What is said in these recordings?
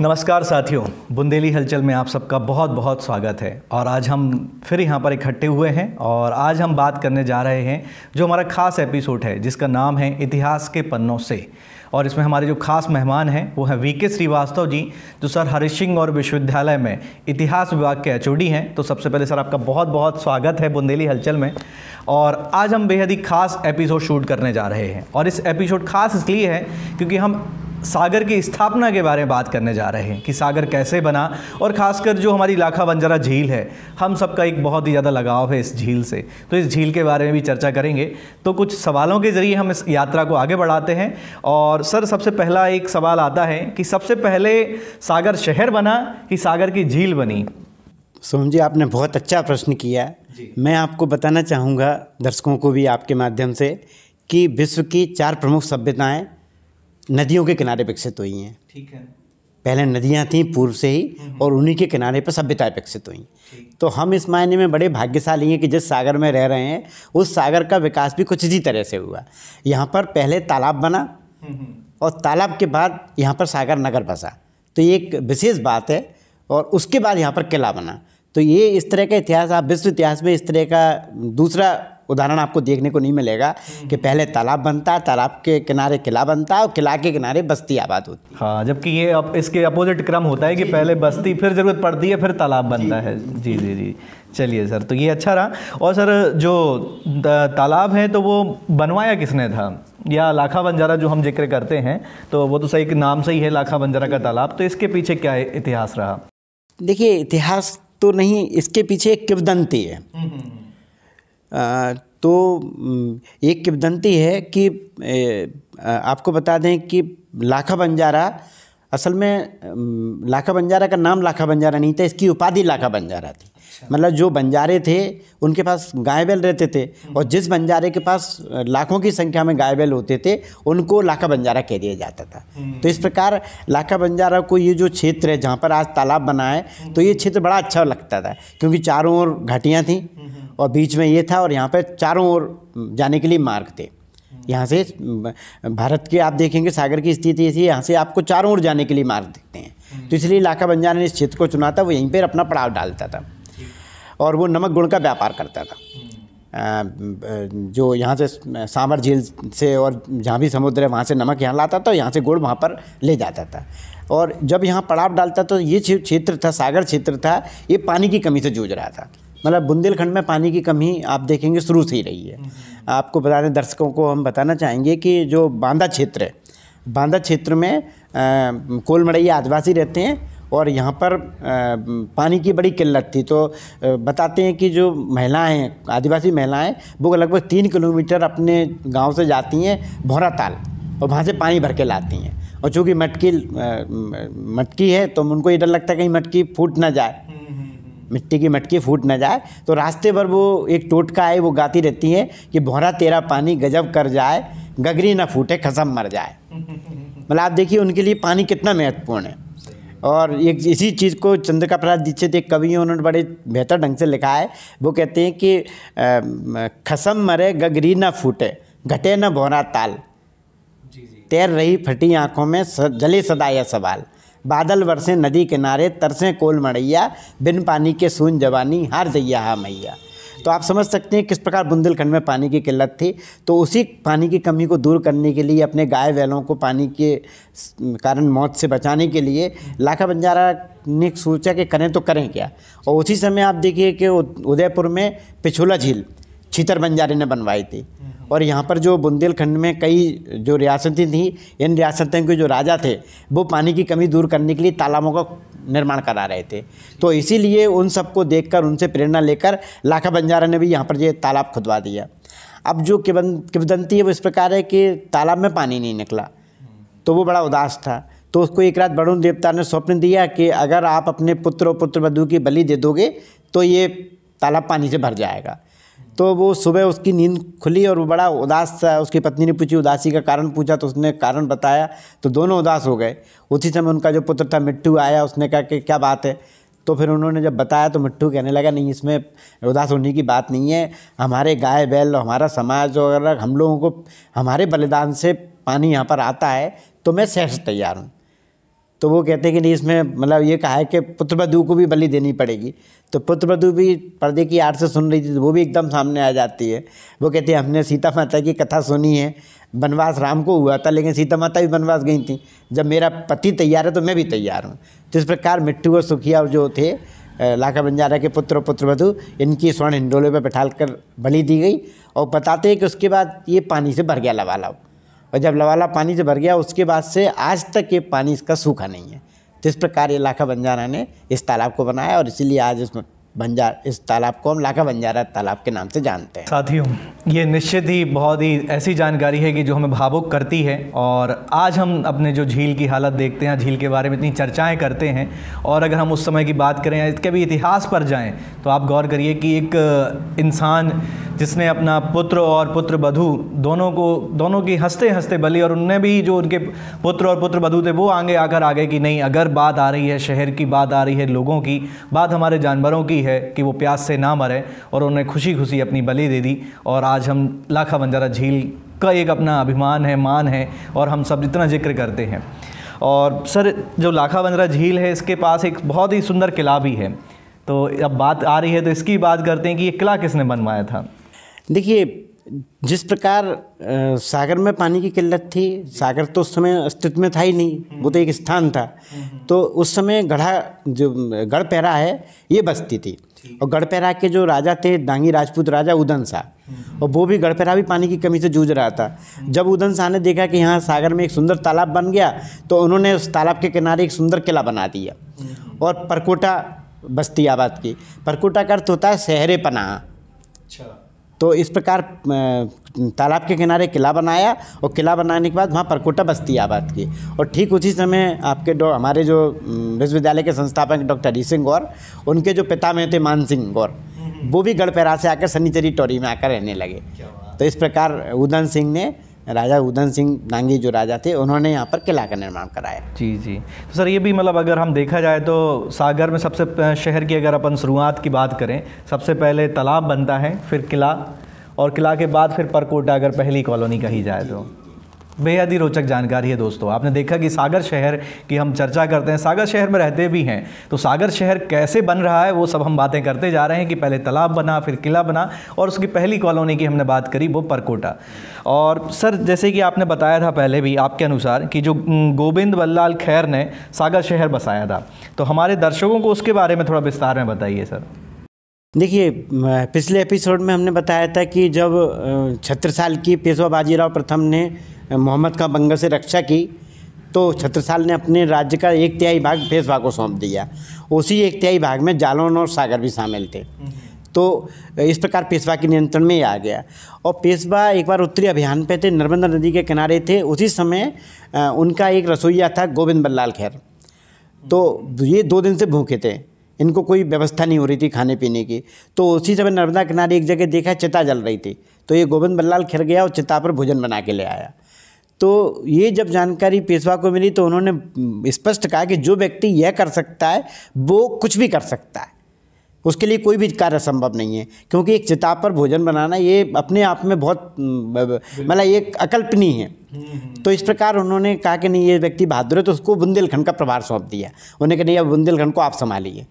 नमस्कार साथियों बुंदेली हलचल में आप सबका बहुत बहुत स्वागत है और आज हम फिर यहाँ पर इकट्ठे हुए हैं और आज हम बात करने जा रहे हैं जो हमारा खास एपिसोड है जिसका नाम है इतिहास के पन्नों से और इसमें हमारे जो खास मेहमान हैं वो हैं वी के श्रीवास्तव जी जो सर हरीश सिंह और विश्वविद्यालय में इतिहास विभाग के एच हैं तो सबसे पहले सर आपका बहुत बहुत स्वागत है बुंदेली हलचल में और आज हम बेहद ही खास एपिसोड शूट करने जा रहे हैं और इस एपिसोड खास इसलिए है क्योंकि हम सागर की स्थापना के बारे में बात करने जा रहे हैं कि सागर कैसे बना और खासकर जो हमारी लाखा बंजारा झील है हम सबका एक बहुत ही ज़्यादा लगाव है इस झील से तो इस झील के बारे में भी चर्चा करेंगे तो कुछ सवालों के ज़रिए हम इस यात्रा को आगे बढ़ाते हैं और सर सबसे पहला एक सवाल आता है कि सबसे पहले सागर शहर बना कि सागर की झील बनी सोम जी आपने बहुत अच्छा प्रश्न किया मैं आपको बताना चाहूँगा दर्शकों को भी आपके माध्यम से कि विश्व की चार प्रमुख सभ्यताएँ नदियों के किनारे विकसित हुई हैं ठीक है पहले नदियाँ थीं पूर्व से ही हम्म, हम्म। और उन्हीं के किनारे पर सभ्यताएँ विकसित हुई तो हम इस मायने में बड़े भाग्यशाली हैं कि जिस सागर में रह रहे हैं उस सागर का विकास भी कुछ इसी तरह से हुआ यहाँ पर पहले तालाब बना हम्म, और तालाब के बाद यहाँ पर सागर नगर बसा तो ये एक विशेष बात है और उसके बाद यहाँ पर किला बना तो ये इस तरह का इतिहास आप विश्व इतिहास में इस तरह का दूसरा उदाहरण आपको देखने को नहीं मिलेगा कि हम्म। पहले तालाब बनता है तालाब के किनारे किला बनता है और किला के किनारे बस्ती आबाद होती है हाँ जबकि ये अब इसके अपोजिट क्रम होता है कि पहले बस्ती फिर ज़रूरत पड़ती है फिर तालाब बनता है जी जी जी चलिए सर तो ये अच्छा रहा और सर जो तालाब है तो वो बनवाया किसने था या लाखा बंजारा जो हम जिक्र करते हैं तो वो तो सही नाम सही है लाखा बंजारा का तालाब तो इसके पीछे क्या इतिहास रहा देखिए इतिहास तो नहीं इसके पीछे एक किवदंती है हम्म, हम्म, तो एक किंवदंती है कि आपको बता दें कि लाखा बंजारा असल में लाखा बंजारा का नाम लाखा बंजारा नहीं था इसकी उपाधि लाखा बंजारा थी अच्छा। मतलब जो बंजारे थे उनके पास गाय बैल रहते थे और जिस बंजारे के पास लाखों की संख्या में गाय बैल होते थे उनको लाखा बंजारा कह दिया जाता था हम्म। तो इस प्रकार लाखा बंजारा को ये जो क्षेत्र है जहाँ पर आज तालाब बना है हम्म। तो ये क्षेत्र बड़ा अच्छा लगता था क्योंकि चारों ओर घाटियाँ थीं हम्म। और बीच में ये था और यहाँ पर चारों ओर जाने के लिए मार्ग थे यहाँ से भारत के आप देखेंगे सागर की स्थिति ऐसी यहाँ से आपको चारों ओर जाने के लिए मार्ग दिखते हैं तो हम्म। इसलिए इलाका बंजार ने इस क्षेत्र को चुना था वो यहीं पर अपना पड़ाव डालता था और वो नमक गुड़ का व्यापार करता था हम्म। जो यहाँ से सांबर झील से और जहाँ भी समुद्र है वहाँ से नमक यहाँ लाता था यहाँ से गुड़ वहाँ पर ले जाता था और जब यहाँ पड़ाव डालता तो ये क्षेत्र था सागर क्षेत्र था ये पानी की कमी से जूझ रहा था मतलब बुंदेलखंड में पानी की कमी आप देखेंगे शुरू से ही रही है हम्म। आपको बताने दर्शकों को हम बताना चाहेंगे कि जो बांदा क्षेत्र है बांदा क्षेत्र में कोलमड़ैया आदिवासी रहते हैं और यहाँ पर पानी की बड़ी किल्लत थी तो बताते हैं कि जो महिलाएं आदिवासी महिलाएं वो लगभग तीन किलोमीटर अपने गांव से जाती हैं भौरा ताल और वहाँ से पानी भर के लाती हैं और चूँकि मटकी मटकी है तो उनको ये डर लगता है कहीं मटकी फूट ना जाए मिट्टी की मटकी फूट न जाए तो रास्ते भर वो एक टोटका है वो गाती रहती है कि भोरा तेरा पानी गजब कर जाए गगरी ना फूटे खसम मर जाए मतलब आप देखिए उनके लिए पानी कितना महत्वपूर्ण है और एक इसी चीज़ को चंद्रिका प्रसाद दीक्षित एक कवि हैं उन्होंने बड़े बेहतर ढंग से लिखा है वो कहते हैं कि खसम मरे गगरी ना फूटे घटे ना भोरा ताल तैर रही फटी आंखों में जले सदा यह सवाल बादल बरसें नदी किनारे तरसें कोल मड़ैया बिन पानी के सून जवानी हार दैया हा मैया तो आप समझ सकते हैं किस प्रकार बुंदेलखंड में पानी की किल्लत थी तो उसी पानी की कमी को दूर करने के लिए अपने गाय बैलों को पानी के कारण मौत से बचाने के लिए लाखा बंजारा ने सोचा कि करें तो करें क्या और उसी समय आप देखिए कि उदयपुर में पिछुला झील छीतर बंजारे ने बनवाई थी और यहाँ पर जो बुंदेलखंड में कई जो रियासतें थीं इन रियासतों के जो राजा थे वो पानी की कमी दूर करने के लिए तालाबों का निर्माण करा रहे थे तो इसीलिए उन सबको कर उनसे प्रेरणा लेकर लाखा बंजारा ने भी यहाँ पर ये तालाब खुदवा दिया अब जो किबदंती है वो इस प्रकार है कि तालाब में पानी नहीं निकला तो वो बड़ा उदास था तो उसको एक रात वरुण देवता ने स्वप्न दिया कि अगर आप अपने पुत्र और पुत्र वधु की बलि दे दोगे तो ये तालाब पानी से भर जाएगा तो वो सुबह उसकी नींद खुली और वो बड़ा उदास था उसकी पत्नी ने पूछी उदासी का कारण पूछा तो उसने कारण बताया तो दोनों उदास हो गए उसी समय उनका जो पुत्र था मिट्टू आया उसने कहा कि क्या बात है तो फिर उन्होंने जब बताया तो मिट्टू कहने लगा नहीं इसमें उदास होने की बात नहीं है हमारे गाय बैल हमारा समाज वगैरह हम लोगों को हमारे बलिदान से पानी यहाँ पर आता है तो मैं सहज तैयार हूँ तो वो कहते हैं कि नहीं इसमें मतलब ये कहा है कि पुत्र वधु को भी बलि देनी पड़ेगी तो पुत्र वधु भी पर्दे की आड़ से सुन रही थी तो वो भी एकदम सामने आ जाती है वो कहती है हमने सीता माता की कथा सुनी है वनवास राम को हुआ था लेकिन सीता माता भी वनवास गई थी जब मेरा पति तैयार है तो मैं भी तैयार हूँ तो इस प्रकार मिट्टू और सुखिया जो थे लाखा बंजारा के पुत्र पुत्र वधु इनकी स्वर्ण हिंडोले पर बैठा कर बलि दी गई और बताते हैं कि उसके बाद ये पानी से भर गया लवालाव और जब लवाला पानी से भर गया उसके बाद से आज तक ये पानी इसका सूखा नहीं है तो इस प्रकार ये लाखा बंजारा ने इस तालाब को बनाया और इसीलिए आज इसमें बंजार इस तालाब को हम लाखा बंजारा तालाब के नाम से जानते हैं साथियों ये निश्चित ही बहुत ही ऐसी जानकारी है कि जो हमें भावुक करती है और आज हम अपने जो झील की हालत देखते हैं झील के बारे में इतनी चर्चाएं करते हैं और अगर हम उस समय की बात करें या इसके भी इतिहास पर जाएं तो आप गौर करिए कि एक इंसान जिसने अपना पुत्र और पुत्र बधू दोनों को दोनों की हंसते हंसते बली और उनने भी जो उनके पुत्र और पुत्र बधू थे वो आगे आकर आगे कि नहीं अगर बात आ रही है शहर की बात आ रही है लोगों की बात हमारे जानवरों की है कि वो प्यास से ना मरे और उन्हें खुशी खुशी अपनी बलि दे दी और आज हम लाखा बंजारा झील का एक अपना अभिमान है मान है और हम सब जितना जिक्र करते हैं और सर जो लाखा बंजरा झील है इसके पास एक बहुत ही सुंदर किला भी है तो अब बात आ रही है तो इसकी बात करते हैं कि ये किला किसने बनवाया था देखिए जिस प्रकार आ, सागर में पानी की किल्लत थी सागर तो उस समय अस्तित्व में था ही नहीं हम्म। वो तो एक स्थान था हम्म, हम्म। तो उस समय गढ़ा जो गढ़पैरा है ये बस्ती थी और गढ़पैरा के जो राजा थे दांगी राजपूत राजा उदन शाह और वो भी गढ़पैरा भी पानी की कमी से जूझ रहा था जब उदन शाह ने देखा कि यहाँ सागर में एक सुंदर तालाब बन गया तो उन्होंने उस तालाब के किनारे एक सुंदर किला बना दिया और परकोटा बस्ती आबाद की परकोटा का अर्थ होता है शहरे पनाह अच्छा। तो इस प्रकार तालाब के किनारे किला बनाया और किला बनाने के बाद वहाँ परकोटा बस्ती आबाद की और ठीक उसी समय आपके डॉ हमारे जो विश्वविद्यालय के संस्थापक डॉक्टर हरी सिंह गौर उनके जो पिता में थे मान सिंह गौर वो भी गढ़पैरा से आकर सनीचरी टोरी में आकर रहने लगे तो इस प्रकार उदन सिंह ने राजा उधन सिंह नांगी जो राजा थे उन्होंने यहाँ पर किला का निर्माण कराया जी जी तो सर ये भी मतलब अगर हम देखा जाए तो सागर में सबसे शहर की अगर अपन शुरुआत की बात करें सबसे पहले तालाब बनता है फिर किला और किला के बाद फिर परकोटा अगर पहली कॉलोनी कही जाए तो बेहद ही रोचक जानकारी है दोस्तों आपने देखा कि सागर शहर की हम चर्चा करते हैं सागर शहर में रहते भी हैं तो सागर शहर कैसे बन रहा है वो सब हम बातें करते जा रहे हैं कि पहले तालाब बना फिर किला बना और उसकी पहली कॉलोनी की हमने बात करी वो परकोटा और सर जैसे कि आपने बताया था पहले भी आपके अनुसार कि जो गोविंद बल्लाल खैर ने सागर शहर बसाया था तो हमारे दर्शकों को उसके बारे में थोड़ा विस्तार में बताइए सर देखिए पिछले एपिसोड में हमने बताया था कि जब छत्र साल की पेशवा बाजीराव प्रथम ने मोहम्मद का बंगर से रक्षा की तो छत्रसाल ने अपने राज्य का एक तिहाई भाग पेशवा को सौंप दिया उसी एक तिहाई भाग में जालौन और सागर भी शामिल थे तो इस प्रकार पेशवा के नियंत्रण में आ गया और पेशवा एक बार उत्तरी अभियान पे थे नर्मदा नदी के किनारे थे उसी समय उनका एक रसोईया था गोविंद बल्लाल खैर तो ये दो दिन से भूखे थे इनको कोई व्यवस्था नहीं हो रही थी खाने पीने की तो उसी समय नर्मदा किनारे एक जगह देखा चिता जल रही थी तो ये गोविंद बल्लाल खिर गया और चिता पर भोजन बना के ले आया तो ये जब जानकारी पेशवा को मिली तो उन्होंने स्पष्ट कहा कि जो व्यक्ति यह कर सकता है वो कुछ भी कर सकता है उसके लिए कोई भी कार्य संभव नहीं है क्योंकि एक चिता पर भोजन बनाना ये अपने आप में बहुत मतलब ये अकल्पनीय है तो इस प्रकार उन्होंने कहा कि नहीं ये व्यक्ति बहादुर है तो उसको बुंदेलखंड का प्रभार सौंप दिया उन्हें कहा नहीं अब बुंदेलखंड को आप संभालिए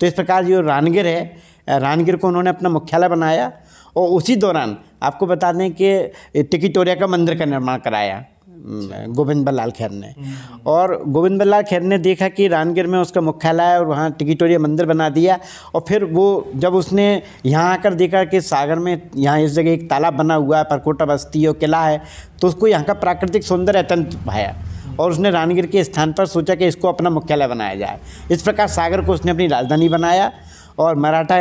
तो इस प्रकार जो रानगिर है रानगिर को उन्होंने अपना मुख्यालय बनाया और उसी दौरान आपको बता दें कि टिकिटोरिया का मंदिर का निर्माण कराया अच्छा। गोविंद बल्लाल खैर ने हम्म। और गोविंद बल्लाल खैर ने देखा कि रानगिर में उसका मुख्यालय है और वहाँ टिकिटोरिया मंदिर बना दिया और फिर वो जब उसने यहाँ आकर देखा कि सागर में यहाँ इस जगह एक तालाब बना हुआ है परकोटा बस्ती और किला है तो उसको यहाँ का प्राकृतिक सौंदर्य अत्यंत भाया और उसने रानगिर के स्थान पर सोचा कि इसको अपना मुख्यालय बनाया जाए इस प्रकार सागर को उसने अपनी राजधानी बनाया और मराठा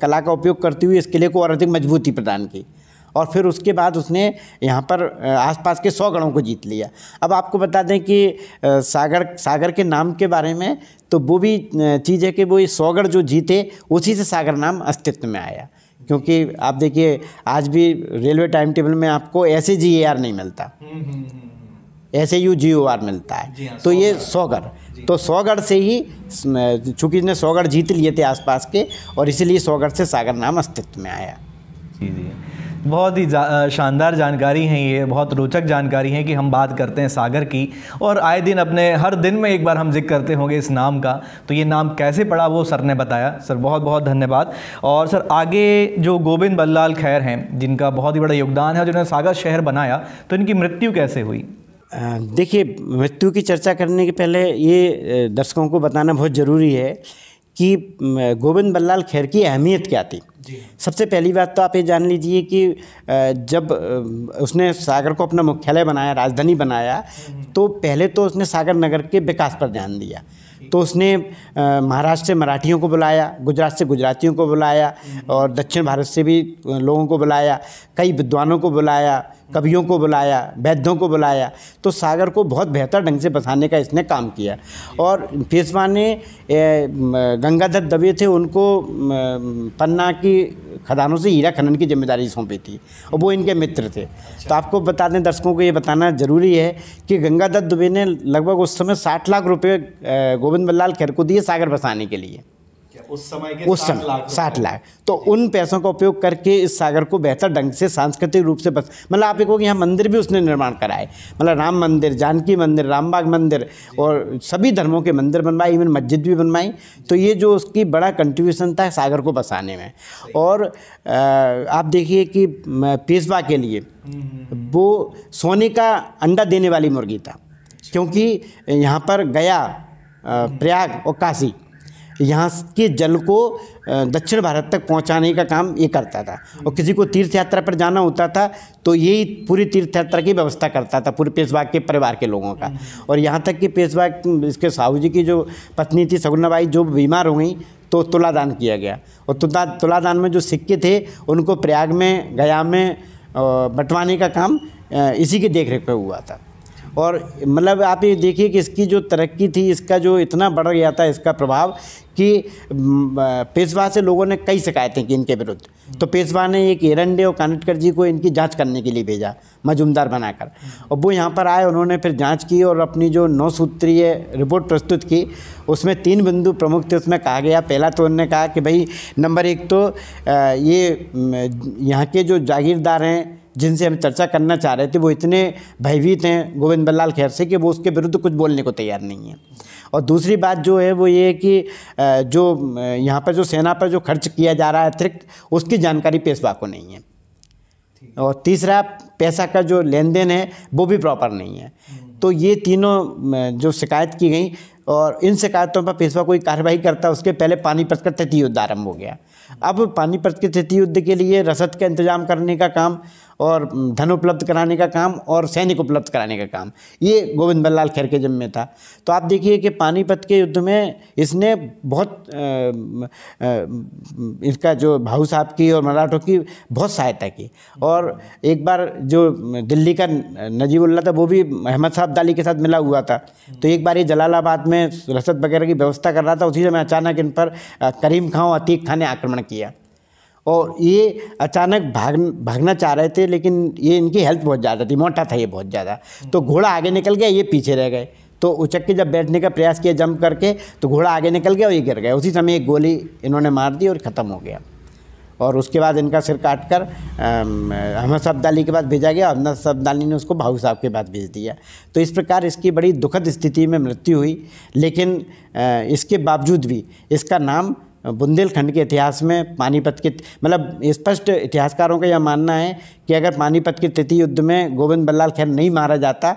कला का उपयोग करते हुए इस किले को और अधिक मजबूती प्रदान की और फिर उसके बाद उसने यहाँ पर आसपास के सौ गढ़ों को जीत लिया अब आपको बता दें कि सागर सागर के नाम के बारे में तो वो भी चीज़ है कि वो ये सौगढ़ जो जीते उसी से सागर नाम अस्तित्व में आया क्योंकि आप देखिए आज भी रेलवे टाइम टेबल में आपको ऐसे जी नहीं मिलता हम्म, हम्म, हम्म। S A U G O R मिलता है हाँ, तो ये सौगढ़ तो सौगढ़ से ही चूँकि इसने सौगढ़ जीत लिए थे आसपास के और इसीलिए सौगढ़ से सागर नाम अस्तित्व में आया जी जी बहुत ही जा, शानदार जानकारी है ये बहुत रोचक जानकारी है कि हम बात करते हैं सागर की और आए दिन अपने हर दिन में एक बार हम जिक्र करते होंगे इस नाम का तो ये नाम कैसे पड़ा वो सर ने बताया सर बहुत बहुत धन्यवाद और सर आगे जो गोविंद बल्लाल खैर हैं जिनका बहुत ही बड़ा योगदान है जिन्होंने सागर शहर बनाया तो इनकी मृत्यु कैसे हुई देखिए मृत्यु की चर्चा करने के पहले ये दर्शकों को बताना बहुत ज़रूरी है कि गोविंद बल्लाल खैर की अहमियत क्या थी सबसे पहली बात तो आप ये जान लीजिए कि जब उसने सागर को अपना मुख्यालय बनाया राजधानी बनाया हम्म। तो पहले तो उसने सागर नगर के विकास पर ध्यान दिया तो उसने महाराष्ट्र से मराठियों को बुलाया गुजरात से गुजरातियों को बुलाया हम्म। और दक्षिण भारत से भी लोगों को बुलाया कई विद्वानों को बुलाया कवियों को बुलाया वैद्यों को बुलाया तो सागर को बहुत बेहतर ढंग से बसाने का इसने काम किया और पेशवा ने गंगाधर दबे थे उनको पन्ना की खदानों से हीरा खनन की जिम्मेदारी सौंपी थी और वो इनके मित्र थे अच्छा। तो आपको बता दें दर्शकों को ये बताना ज़रूरी है कि गंगाधर दुबे ने लगभग उस समय साठ लाख रुपये गोविंद बल्लाल खैर को दिए सागर बसाने के लिए उस समय के उस समय साठ लाख तो उन पैसों का उपयोग करके इस सागर को बेहतर ढंग से सांस्कृतिक रूप से बस मतलब आप देखोगे यहाँ मंदिर भी उसने निर्माण कराए मतलब राम मंदिर जानकी मंदिर रामबाग मंदिर और सभी धर्मों के मंदिर बनवाए इवन मस्जिद भी बनवाई तो ये जो उसकी बड़ा कंट्रीब्यूशन था सागर को बसाने में और आप देखिए कि पेशवा के लिए हम्म, हम्म, हम्म। वो सोने का अंडा देने वाली मुर्गी था क्योंकि यहाँ पर गया प्रयाग और काशी यहाँ के जल को दक्षिण भारत तक पहुँचाने का काम ये करता था और किसी को तीर्थ यात्रा पर जाना होता था तो ये पूरी तीर्थ यात्रा की व्यवस्था करता था पूरे पेशवाग के परिवार के लोगों का और यहाँ तक कि पेशवाग इसके साहू जी की जो पत्नी थी सगुनाबाई जो बीमार हो गई तो तुलादान किया गया और तुला तुलादान में जो सिक्के थे उनको प्रयाग में गया में बंटवाने का काम इसी के देख रेख पर हुआ था और मतलब आप ये देखिए कि इसकी जो तरक्की थी इसका जो इतना बढ़ गया था इसका प्रभाव कि पेशवा से लोगों ने कई शिकायतें की इनके विरुद्ध तो पेशवा ने एक एरंडे और कानटकर जी को इनकी जांच करने के लिए भेजा मजुमदार बनाकर और वो यहाँ पर आए उन्होंने फिर जांच की और अपनी जो नौ सूत्रीय रिपोर्ट प्रस्तुत की उसमें तीन बिंदु प्रमुख थे उसमें कहा गया पहला तो उन्होंने कहा कि भाई नंबर एक तो ये यहाँ के जो जागीरदार हैं जिनसे हम चर्चा करना चाह रहे थे वो इतने भयभीत हैं गोविंद बल्लाल खैर से कि वो उसके विरुद्ध कुछ बोलने को तैयार नहीं है और दूसरी बात जो है वो ये है कि जो यहाँ पर जो सेना पर जो खर्च किया जा रहा है अतिरिक्त उसकी जानकारी पेशवा को नहीं है और तीसरा पैसा का जो लेन देन है वो भी प्रॉपर नहीं है तो ये तीनों जो शिकायत की गई और इन शिकायतों पर पेशवा कोई कार्रवाई करता उसके पहले पानीपत का तृतीय युद्ध आरम्भ हो गया अब पानीपत के तृतीय युद्ध के लिए रसद का इंतजाम करने का काम और धन उपलब्ध कराने का काम और सैनिक उपलब्ध कराने का काम ये गोविंद बल्लाल खैर के जिम्मे था तो आप देखिए कि पानीपत के युद्ध में इसने बहुत आ, आ, इसका जो भाऊ साहब की और मराठों की बहुत सहायता की और एक बार जो दिल्ली का नजीबुल्ला था वो भी अहमद साहब दाली के साथ मिला हुआ था तो एक बार ये जलालाबाद में रसद वगैरह की व्यवस्था कर रहा था उसी समय अचानक इन पर करीम खां और अतीक खां ने आक्रमण किया और ये अचानक भाग भागना चाह रहे थे लेकिन ये इनकी हेल्थ बहुत ज़्यादा थी मोटा था ये बहुत ज़्यादा तो घोड़ा आगे निकल गया ये पीछे रह गए तो उचक के जब बैठने का प्रयास किया जंप करके तो घोड़ा आगे निकल गया और ये गिर गया उसी समय एक गोली इन्होंने मार दी और ख़त्म हो गया और उसके बाद इनका सिर काट कर अहमद साहब दाली के पास भेजा गया अहमद साहब दाली ने उसको भाऊ साहब के पास भेज दिया तो इस प्रकार इसकी बड़ी दुखद स्थिति में मृत्यु हुई लेकिन इसके बावजूद भी इसका नाम बुंदेलखंड के इतिहास में पानीपत के मतलब स्पष्ट इतिहासकारों का यह मानना है कि अगर पानीपत के तृतीय युद्ध में गोविंद बल्लाल खैर नहीं मारा जाता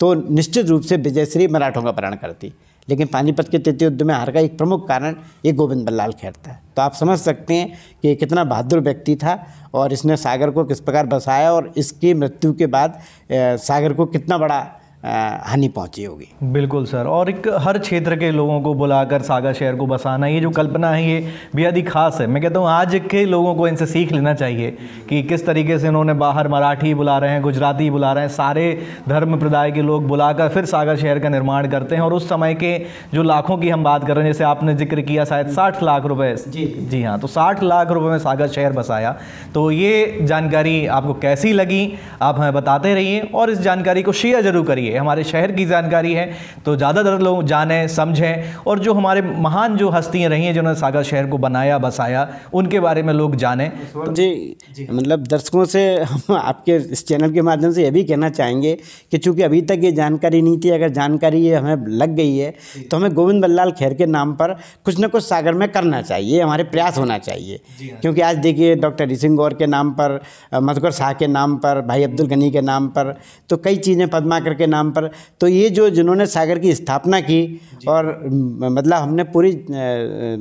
तो निश्चित रूप से विजयश्री मराठों का प्रण करती लेकिन पानीपत के तृतीय युद्ध में हार का एक प्रमुख कारण ये गोविंद बल्लाल खैर था तो आप समझ सकते हैं कि ये कितना बहादुर व्यक्ति था और इसने सागर को किस प्रकार बसाया और इसकी मृत्यु के बाद सागर को कितना बड़ा हानि पहुंची होगी बिल्कुल सर और एक हर क्षेत्र के लोगों को बुलाकर सागर शहर को बसाना ये जो कल्पना है ये बेहद ही खास है मैं कहता हूँ आज के लोगों को इनसे सीख लेना चाहिए कि किस तरीके से इन्होंने बाहर मराठी बुला रहे हैं गुजराती बुला रहे हैं सारे धर्म प्रदाय के लोग बुलाकर फिर सागर शहर का निर्माण करते हैं और उस समय के जो लाखों की हम बात कर रहे हैं जैसे आपने जिक्र किया शायद साठ लाख रुपये जी जी हाँ तो साठ लाख रुपये में सागर शहर बसाया तो ये जानकारी आपको कैसी लगी आप हमें बताते रहिए और इस जानकारी को शेयर जरूर करिए हमारे शहर की जानकारी है तो ज़्यादातर लोग जानें समझें और जो हमारे महान जो हस्तियाँ रही हैं जिन्होंने सागर शहर को बनाया बसाया उनके बारे में लोग जानें तो, जी, जी मतलब दर्शकों से हम आपके इस चैनल के माध्यम से ये भी कहना चाहेंगे कि चूँकि अभी तक ये जानकारी नहीं थी अगर जानकारी ये हमें लग गई है तो हमें गोविंद बल्लाल खैर के नाम पर कुछ ना कुछ सागर में करना चाहिए हमारे प्रयास होना चाहिए हाँ। क्योंकि आज देखिए डॉक्टर ऋषि गौर के नाम पर मधुकर शाह के नाम पर भाई अब्दुल गनी के नाम पर तो कई चीज़ें पदमाकर के नाम नाम पर तो ये जो जिन्होंने सागर की स्थापना की और मतलब हमने पूरी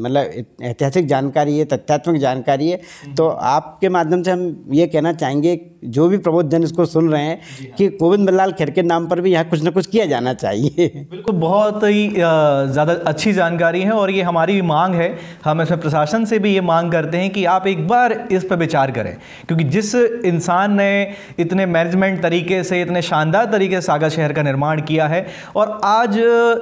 मतलब ऐतिहासिक जानकारी है तथ्यात्मक जानकारी है हम्म। तो आपके माध्यम से हम ये कहना चाहेंगे जो भी प्रबोध जन इसको सुन रहे हैं हाँ। कि गोविंद बल्लाल खेर के नाम पर भी यहाँ कुछ ना कुछ किया जाना चाहिए बिल्कुल बहुत ही ज़्यादा अच्छी जानकारी है और ये हमारी मांग है हम इसमें प्रशासन से भी ये मांग करते हैं कि आप एक बार इस पर विचार करें क्योंकि जिस इंसान ने इतने मैनेजमेंट तरीके से इतने शानदार तरीके से सागर शहर शहर का निर्माण किया है और आज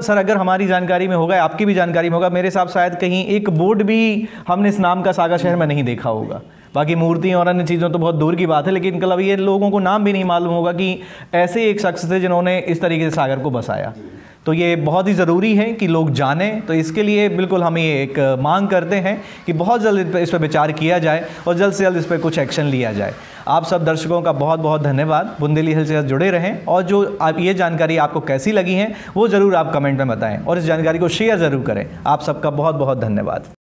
सर अगर हमारी जानकारी में होगा आपकी भी जानकारी में होगा मेरे हिसाब शायद कहीं एक बोर्ड भी हमने इस नाम का सागर शहर में नहीं देखा होगा बाकी मूर्तियाँ और अन्य चीज़ों तो बहुत दूर की बात है लेकिन कल ये लोगों को नाम भी नहीं मालूम होगा कि ऐसे एक शख्स थे जिन्होंने इस तरीके से सागर को बसाया तो ये बहुत ही ज़रूरी है कि लोग जाने तो इसके लिए बिल्कुल हम ये एक मांग करते हैं कि बहुत जल्द इस पर विचार किया जाए और जल्द से जल्द इस पर कुछ एक्शन लिया जाए आप सब दर्शकों का बहुत बहुत धन्यवाद बुंदेली हिल्स से जुड़े रहें और जो आप ये जानकारी आपको कैसी लगी है वो ज़रूर आप कमेंट में बताएं और इस जानकारी को शेयर ज़रूर करें आप सबका बहुत बहुत धन्यवाद